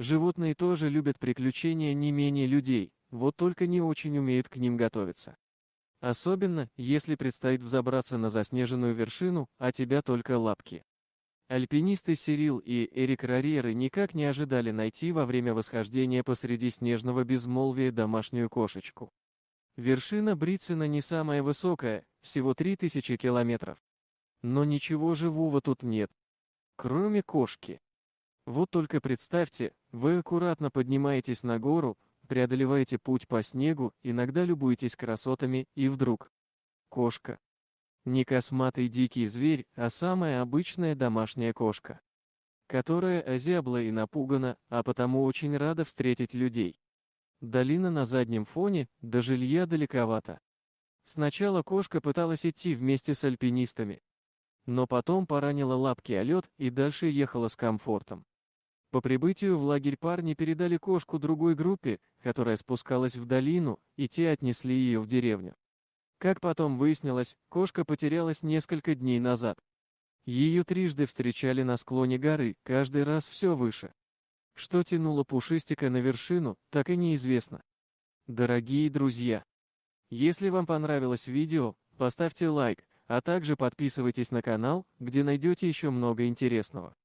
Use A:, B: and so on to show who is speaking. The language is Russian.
A: Животные тоже любят приключения не менее людей, вот только не очень умеют к ним готовиться. Особенно, если предстоит взобраться на заснеженную вершину, а тебя только лапки. Альпинисты Сирил и Эрик Рарьеры никак не ожидали найти во время восхождения посреди снежного безмолвия домашнюю кошечку. Вершина Брицина не самая высокая, всего 3000 километров. Но ничего живого тут нет. Кроме кошки. Вот только представьте, вы аккуратно поднимаетесь на гору, преодолеваете путь по снегу, иногда любуетесь красотами, и вдруг... Кошка. Не косматый дикий зверь, а самая обычная домашняя кошка. Которая озябла и напугана, а потому очень рада встретить людей. Долина на заднем фоне, до жилья далековато. Сначала кошка пыталась идти вместе с альпинистами. Но потом поранила лапки о лед и дальше ехала с комфортом. По прибытию в лагерь парни передали кошку другой группе, которая спускалась в долину, и те отнесли ее в деревню. Как потом выяснилось, кошка потерялась несколько дней назад. Ее трижды встречали на склоне горы, каждый раз все выше. Что тянуло Пушистика на вершину, так и неизвестно. Дорогие друзья! Если вам понравилось видео, поставьте лайк, а также подписывайтесь на канал, где найдете еще много интересного.